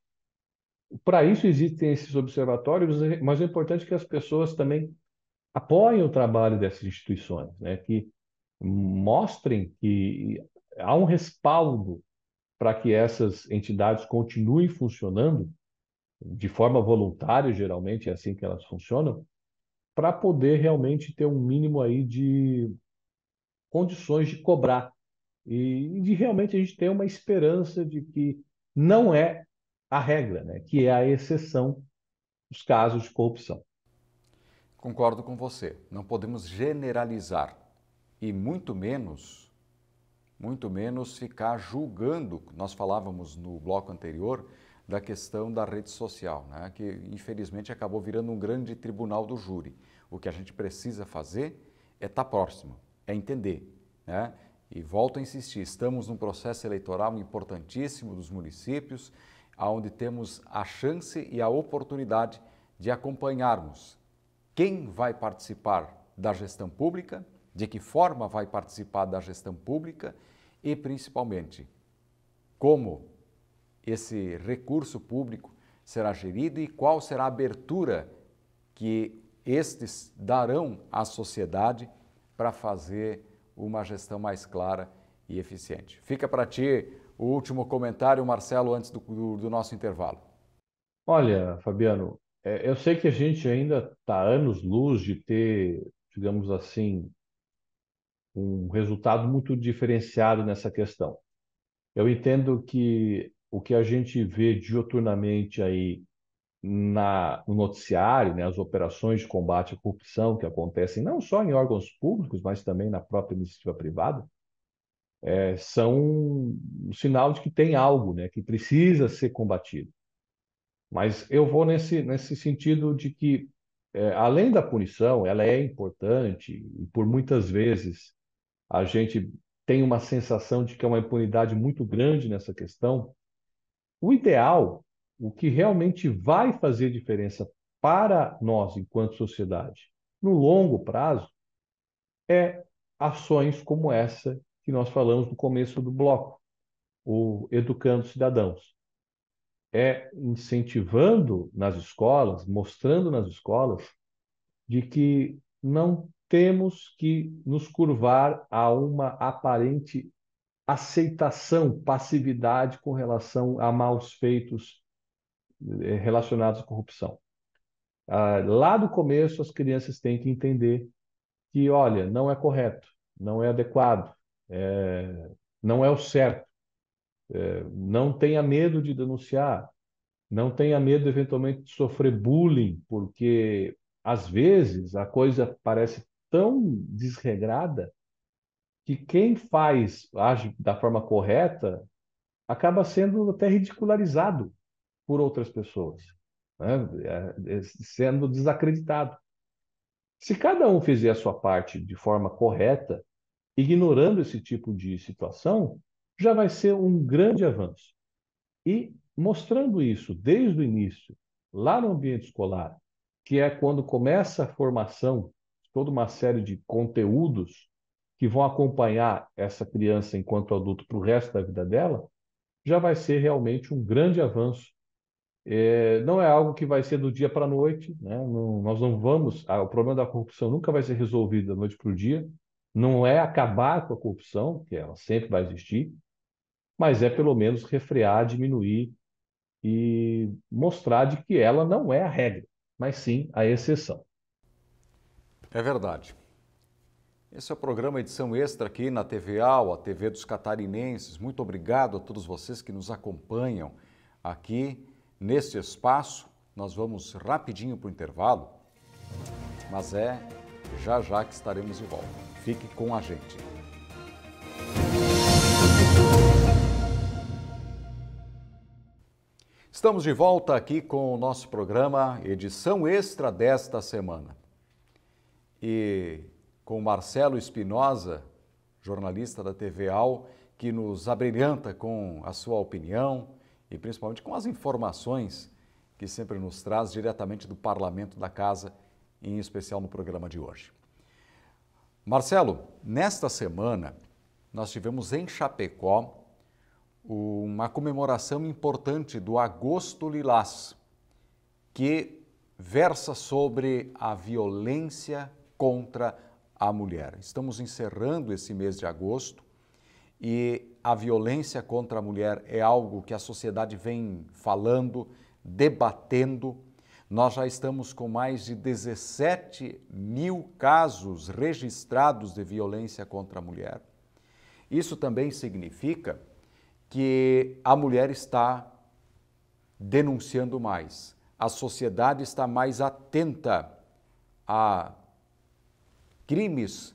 Para isso existem esses observatórios, mas é importante que as pessoas também apoiem o trabalho dessas instituições, né? que mostrem que há um respaldo para que essas entidades continuem funcionando de forma voluntária, geralmente é assim que elas funcionam, para poder realmente ter um mínimo aí de condições de cobrar e de realmente a gente ter uma esperança de que não é a regra, né? que é a exceção dos casos de corrupção. Concordo com você. Não podemos generalizar e muito menos, muito menos ficar julgando. Nós falávamos no bloco anterior da questão da rede social, né? que infelizmente acabou virando um grande tribunal do júri. O que a gente precisa fazer é estar tá próximo, é entender. Né? E volto a insistir, estamos num processo eleitoral importantíssimo dos municípios, onde temos a chance e a oportunidade de acompanharmos quem vai participar da gestão pública, de que forma vai participar da gestão pública e, principalmente, como esse recurso público será gerido e qual será a abertura que estes darão à sociedade para fazer uma gestão mais clara e eficiente. Fica para ti o último comentário, Marcelo, antes do, do, do nosso intervalo. Olha, Fabiano, é, eu sei que a gente ainda está anos luz de ter, digamos assim, um resultado muito diferenciado nessa questão. Eu entendo que o que a gente vê dioturnamente aí na, no noticiário, né, as operações de combate à corrupção que acontecem não só em órgãos públicos, mas também na própria iniciativa privada, é, são um sinal de que tem algo né, que precisa ser combatido. Mas eu vou nesse, nesse sentido de que, é, além da punição, ela é importante e por muitas vezes a gente tem uma sensação de que é uma impunidade muito grande nessa questão. O ideal, o que realmente vai fazer diferença para nós enquanto sociedade, no longo prazo, é ações como essa que nós falamos no começo do bloco, o Educando Cidadãos. É incentivando nas escolas, mostrando nas escolas, de que não temos que nos curvar a uma aparente aceitação, passividade com relação a maus feitos eh, relacionados à corrupção. Ah, lá do começo, as crianças têm que entender que, olha, não é correto, não é adequado, é, não é o certo. É, não tenha medo de denunciar, não tenha medo eventualmente de sofrer bullying, porque às vezes a coisa parece tão desregrada que quem faz, age da forma correta, acaba sendo até ridicularizado por outras pessoas, né? É, é, sendo desacreditado. Se cada um fizer a sua parte de forma correta, ignorando esse tipo de situação, já vai ser um grande avanço. E mostrando isso desde o início, lá no ambiente escolar, que é quando começa a formação toda uma série de conteúdos que vão acompanhar essa criança enquanto adulto para o resto da vida dela, já vai ser realmente um grande avanço. É, não é algo que vai ser do dia para a noite, né? não, nós não vamos. Ah, o problema da corrupção nunca vai ser resolvido da noite para o dia. Não é acabar com a corrupção, que ela sempre vai existir, mas é pelo menos refrear, diminuir e mostrar de que ela não é a regra, mas sim a exceção. É verdade. Esse é o programa Edição Extra aqui na TVA, a TV dos Catarinenses. Muito obrigado a todos vocês que nos acompanham aqui neste espaço. Nós vamos rapidinho para o intervalo, mas é já já que estaremos de volta. Fique com a gente. Estamos de volta aqui com o nosso programa Edição Extra desta semana e com Marcelo Espinosa, jornalista da TV AL, que nos abrilhanta com a sua opinião e principalmente com as informações que sempre nos traz diretamente do Parlamento da Casa, em especial no programa de hoje. Marcelo, nesta semana nós tivemos em Chapecó uma comemoração importante do Agosto Lilás, que versa sobre a violência contra a mulher. Estamos encerrando esse mês de agosto e a violência contra a mulher é algo que a sociedade vem falando, debatendo. Nós já estamos com mais de 17 mil casos registrados de violência contra a mulher. Isso também significa que a mulher está denunciando mais, a sociedade está mais atenta a crimes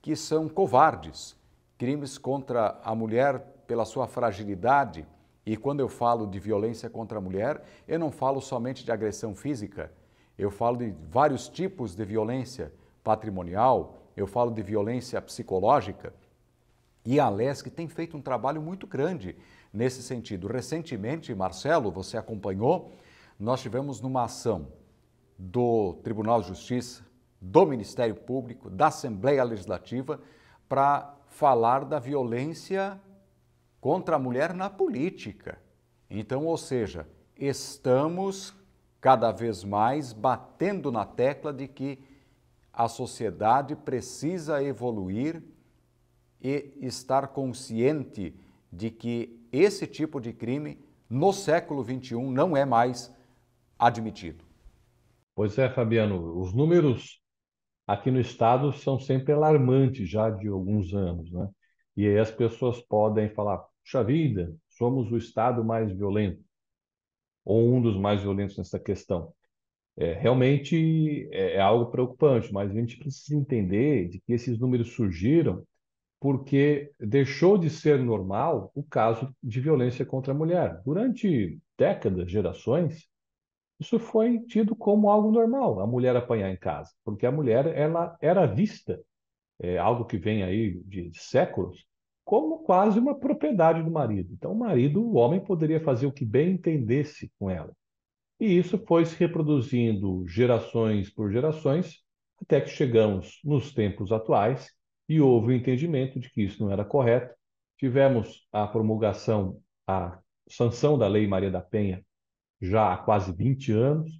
que são covardes, crimes contra a mulher pela sua fragilidade. E quando eu falo de violência contra a mulher, eu não falo somente de agressão física, eu falo de vários tipos de violência patrimonial, eu falo de violência psicológica. E a LESC tem feito um trabalho muito grande nesse sentido. Recentemente, Marcelo, você acompanhou, nós tivemos numa ação do Tribunal de Justiça do Ministério Público, da Assembleia Legislativa, para falar da violência contra a mulher na política. Então, ou seja, estamos cada vez mais batendo na tecla de que a sociedade precisa evoluir e estar consciente de que esse tipo de crime no século XXI não é mais admitido. Pois é, Fabiano, os números aqui no estado são sempre alarmantes já de alguns anos, né? E aí as pessoas podem falar: puxa vida, somos o estado mais violento ou um dos mais violentos nessa questão. É, realmente é, é algo preocupante, mas a gente precisa entender de que esses números surgiram porque deixou de ser normal o caso de violência contra a mulher. Durante décadas, gerações, isso foi tido como algo normal, a mulher apanhar em casa, porque a mulher ela era vista, é, algo que vem aí de, de séculos, como quase uma propriedade do marido. Então, o marido, o homem, poderia fazer o que bem entendesse com ela. E isso foi se reproduzindo gerações por gerações, até que chegamos nos tempos atuais e houve o entendimento de que isso não era correto. Tivemos a promulgação, a sanção da Lei Maria da Penha já há quase 20 anos,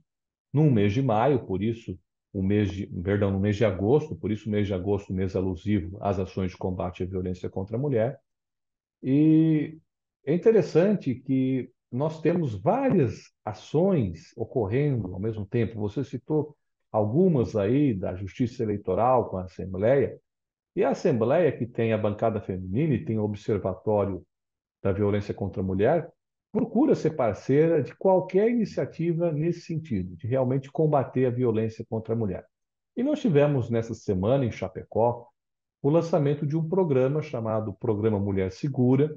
no mês de maio, por isso o mês de, perdão, no mês de agosto, por isso o mês de agosto, mês alusivo às ações de combate à violência contra a mulher. E é interessante que nós temos várias ações ocorrendo ao mesmo tempo. Você citou algumas aí da Justiça Eleitoral com a Assembleia, e a Assembleia, que tem a bancada feminina e tem o Observatório da Violência contra a Mulher, procura ser parceira de qualquer iniciativa nesse sentido, de realmente combater a violência contra a mulher. E nós tivemos nessa semana, em Chapecó, o lançamento de um programa chamado Programa Mulher Segura,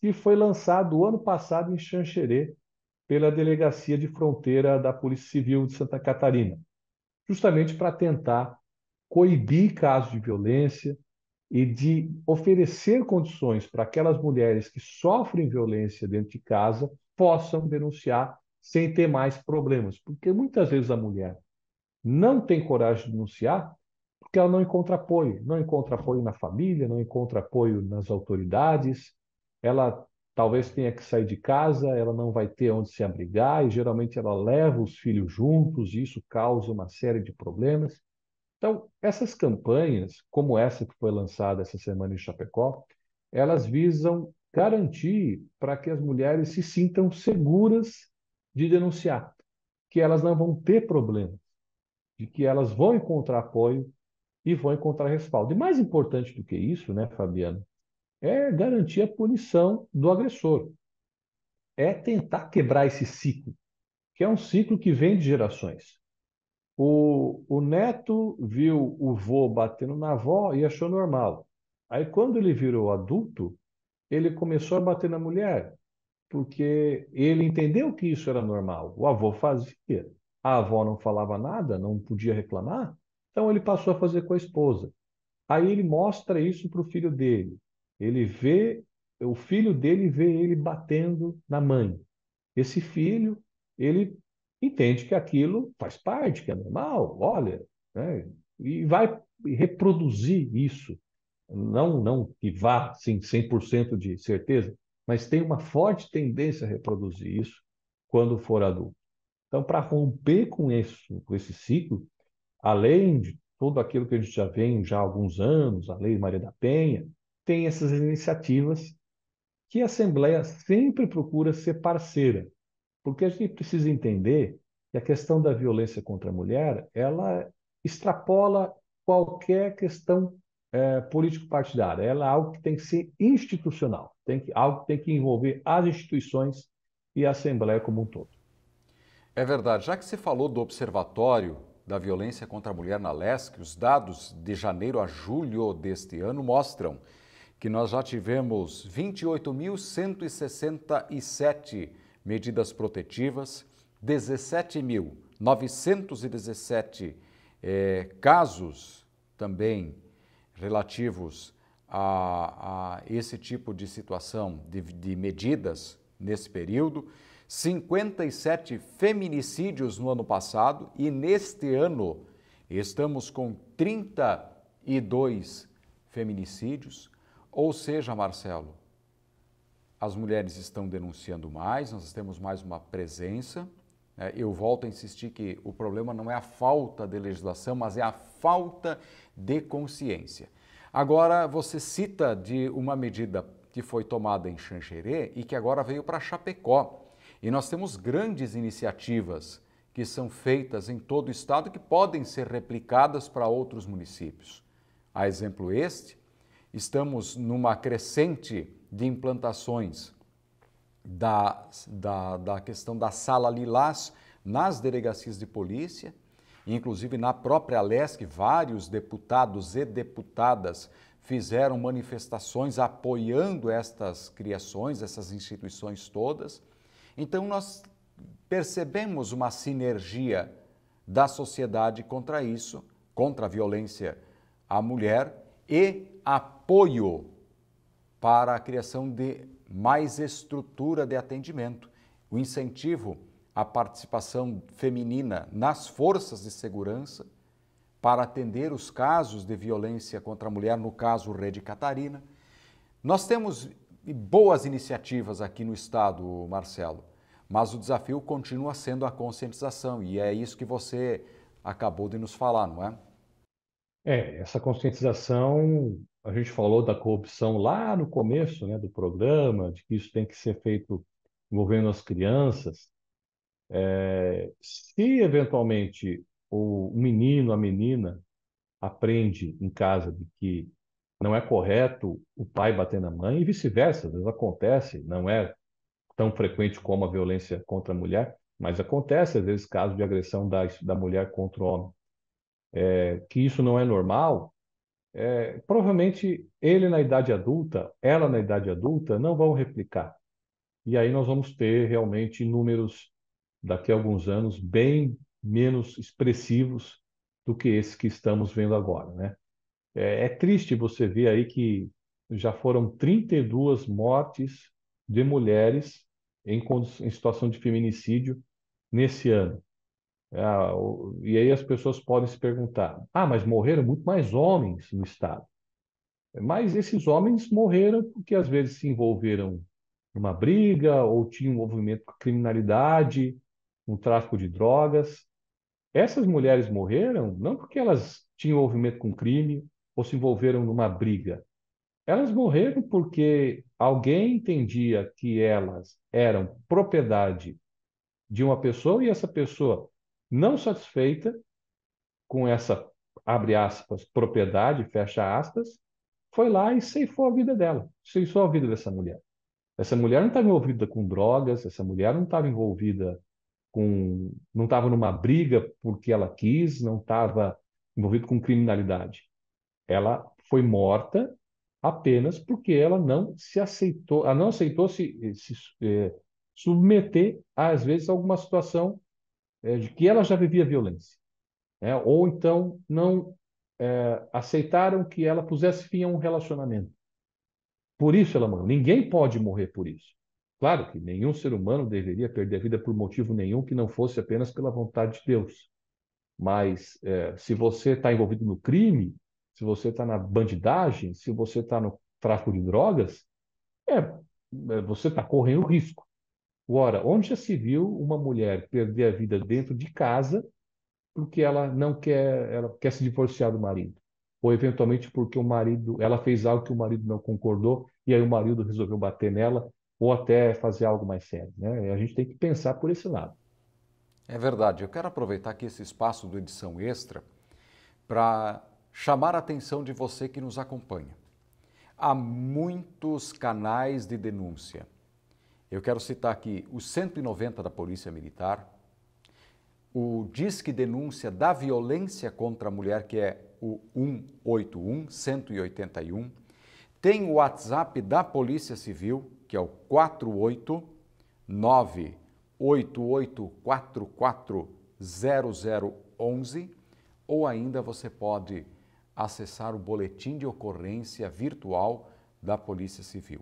que foi lançado ano passado em Xanxerê pela Delegacia de Fronteira da Polícia Civil de Santa Catarina, justamente para tentar coibir casos de violência, e de oferecer condições para aquelas mulheres que sofrem violência dentro de casa possam denunciar sem ter mais problemas. Porque muitas vezes a mulher não tem coragem de denunciar porque ela não encontra apoio. Não encontra apoio na família, não encontra apoio nas autoridades, ela talvez tenha que sair de casa, ela não vai ter onde se abrigar e geralmente ela leva os filhos juntos e isso causa uma série de problemas. Então, essas campanhas, como essa que foi lançada essa semana em Chapecó, elas visam garantir para que as mulheres se sintam seguras de denunciar, que elas não vão ter problemas, de que elas vão encontrar apoio e vão encontrar respaldo. E mais importante do que isso, né, Fabiana, é garantir a punição do agressor. É tentar quebrar esse ciclo, que é um ciclo que vem de gerações. O, o neto viu o vô batendo na avó e achou normal. Aí, quando ele virou adulto, ele começou a bater na mulher, porque ele entendeu que isso era normal. O avô fazia, a avó não falava nada, não podia reclamar, então ele passou a fazer com a esposa. Aí ele mostra isso para o filho dele. Ele vê, o filho dele vê ele batendo na mãe. Esse filho, ele entende que aquilo faz parte, que é normal, olha, né? e vai reproduzir isso. Não, não que vá, sim, 100% de certeza, mas tem uma forte tendência a reproduzir isso quando for adulto. Então, para romper com, isso, com esse ciclo, além de tudo aquilo que a gente já vem já há alguns anos, a Lei Maria da Penha, tem essas iniciativas que a Assembleia sempre procura ser parceira. Porque a gente precisa entender que a questão da violência contra a mulher, ela extrapola qualquer questão é, político-partidária. Ela é algo que tem que ser institucional, tem que, algo que tem que envolver as instituições e a Assembleia como um todo. É verdade. Já que você falou do Observatório da Violência contra a Mulher na LESC, os dados de janeiro a julho deste ano mostram que nós já tivemos 28.167 medidas protetivas, 17.917 eh, casos também relativos a, a, esse tipo de situação de, de medidas nesse período, 57 feminicídios no ano passado e neste ano estamos com 32 feminicídios. Ou seja, Marcelo, as mulheres estão denunciando mais, nós temos mais uma presença. Né? Eu volto a insistir que o problema não é a falta de legislação, mas é a falta de consciência. Agora, você cita de uma medida que foi tomada em Xanxerê e que agora veio para Chapecó. E nós temos grandes iniciativas que são feitas em todo o estado que podem ser replicadas para outros municípios. A exemplo este, estamos numa crescente de implantações da, da, da questão da sala lilás nas delegacias de polícia, inclusive na própria LESC, vários deputados e deputadas fizeram manifestações apoiando estas criações, essas instituições todas. Então, nós percebemos uma sinergia da sociedade contra isso, contra a violência à mulher e apoio para a criação de mais estrutura de atendimento, o incentivo à participação feminina nas forças de segurança para atender os casos de violência contra a mulher, no caso Rede Catarina. Nós temos boas iniciativas aqui no estado, Marcelo, mas o desafio continua sendo a conscientização e é isso que você acabou de nos falar, não é? É, essa conscientização a gente falou da corrupção lá no começo né, do programa, de que isso tem que ser feito envolvendo as crianças. É, se eventualmente o menino, a menina, aprende em casa de que não é correto o pai bater na mãe e vice-versa, às vezes acontece, não é tão frequente como a violência contra a mulher, mas acontece às vezes casos de agressão da, da mulher contra o homem. É, que isso não é normal, é, provavelmente ele na idade adulta, ela na idade adulta, não vão replicar. E aí nós vamos ter realmente números daqui a alguns anos bem menos expressivos do que esse que estamos vendo agora, né? É, é triste você ver aí que já foram 32 mortes de mulheres em, em situação de feminicídio nesse ano. É, e aí as pessoas podem se perguntar: ah, mas morreram muito mais homens no Estado. Mas esses homens morreram porque às vezes se envolveram numa briga ou tinham um envolvimento com criminalidade, um tráfico de drogas. Essas mulheres morreram não porque elas tinham envolvimento com crime ou se envolveram numa briga. Elas morreram porque alguém entendia que elas eram propriedade de uma pessoa e essa pessoa não satisfeita com essa, abre aspas, propriedade, fecha aspas, foi lá e ceifou a vida dela, ceifou a vida dessa mulher. Essa mulher não estava envolvida com drogas, essa mulher não estava envolvida com. não estava numa briga porque ela quis, não estava envolvida com criminalidade. Ela foi morta apenas porque ela não se aceitou, ela não aceitou se, se eh, submeter, às vezes, a alguma situação é, de que ela já vivia violência. Né? Ou então não é, aceitaram que ela pusesse fim a um relacionamento. Por isso ela morreu. Ninguém pode morrer por isso. Claro que nenhum ser humano deveria perder a vida por motivo nenhum que não fosse apenas pela vontade de Deus. Mas é, se você está envolvido no crime, se você está na bandidagem, se você está no tráfico de drogas, é, é você está correndo risco. Ora, onde já se viu uma mulher perder a vida dentro de casa porque ela não quer, ela quer se divorciar do marido? Ou eventualmente porque o marido, ela fez algo que o marido não concordou e aí o marido resolveu bater nela ou até fazer algo mais sério, né? A gente tem que pensar por esse lado. É verdade. Eu quero aproveitar aqui esse espaço do edição extra para chamar a atenção de você que nos acompanha. Há muitos canais de denúncia eu quero citar aqui o 190 da Polícia Militar, o Disque Denúncia da Violência contra a Mulher, que é o 181, 181. Tem o WhatsApp da Polícia Civil, que é o 489 0011 ou ainda você pode acessar o boletim de ocorrência virtual da Polícia Civil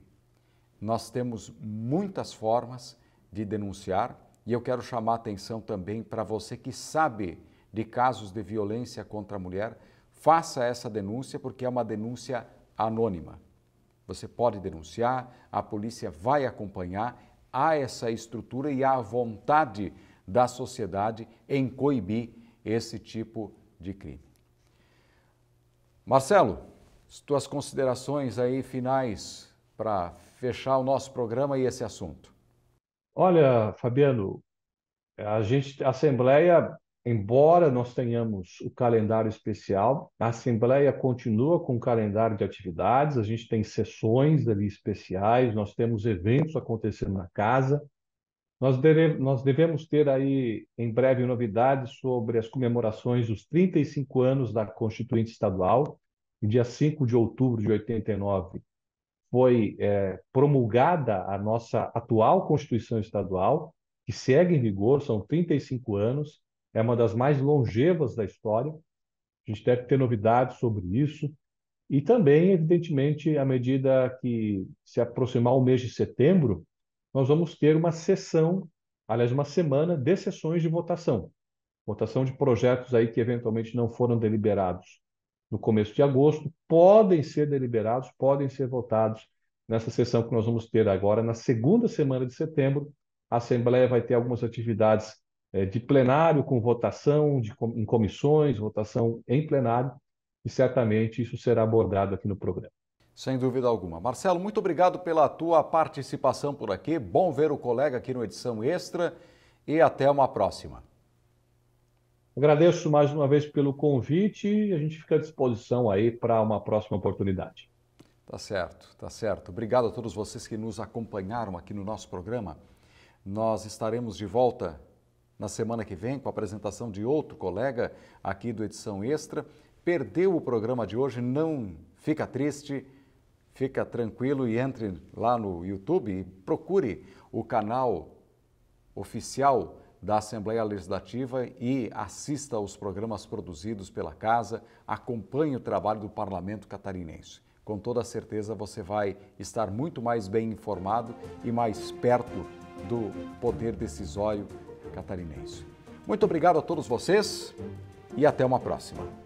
nós temos muitas formas de denunciar e eu quero chamar a atenção também para você que sabe de casos de violência contra a mulher, faça essa denúncia porque é uma denúncia anônima. Você pode denunciar, a polícia vai acompanhar, há essa estrutura e há a vontade da sociedade em coibir esse tipo de crime. Marcelo, suas considerações aí finais para fechar o nosso programa e esse assunto? Olha, Fabiano, a gente, a Assembleia, embora nós tenhamos o calendário especial, a Assembleia continua com o calendário de atividades, a gente tem sessões ali especiais, nós temos eventos acontecendo na casa, nós, deve, nós devemos ter aí em breve novidades sobre as comemorações dos 35 anos da Constituinte Estadual, dia 5 de outubro de 89 foi é, promulgada a nossa atual Constituição Estadual, que segue em vigor, são 35 anos, é uma das mais longevas da história. A gente deve ter novidades sobre isso. E também, evidentemente, à medida que se aproximar o mês de setembro, nós vamos ter uma sessão, aliás, uma semana de sessões de votação. Votação de projetos aí que eventualmente não foram deliberados no começo de agosto, podem ser deliberados, podem ser votados nessa sessão que nós vamos ter agora, na segunda semana de setembro. A Assembleia vai ter algumas atividades é, de plenário, com votação de, em comissões, votação em plenário, e certamente isso será abordado aqui no programa. Sem dúvida alguma. Marcelo, muito obrigado pela tua participação por aqui. Bom ver o colega aqui no Edição Extra e até uma próxima. Agradeço mais uma vez pelo convite e a gente fica à disposição aí para uma próxima oportunidade. Tá certo, tá certo. Obrigado a todos vocês que nos acompanharam aqui no nosso programa. Nós estaremos de volta na semana que vem com a apresentação de outro colega aqui do Edição Extra. Perdeu o programa de hoje, não fica triste, fica tranquilo e entre lá no YouTube e procure o canal oficial da Assembleia Legislativa e assista aos programas produzidos pela Casa, acompanhe o trabalho do Parlamento Catarinense. Com toda certeza você vai estar muito mais bem informado e mais perto do poder decisório catarinense. Muito obrigado a todos vocês e até uma próxima.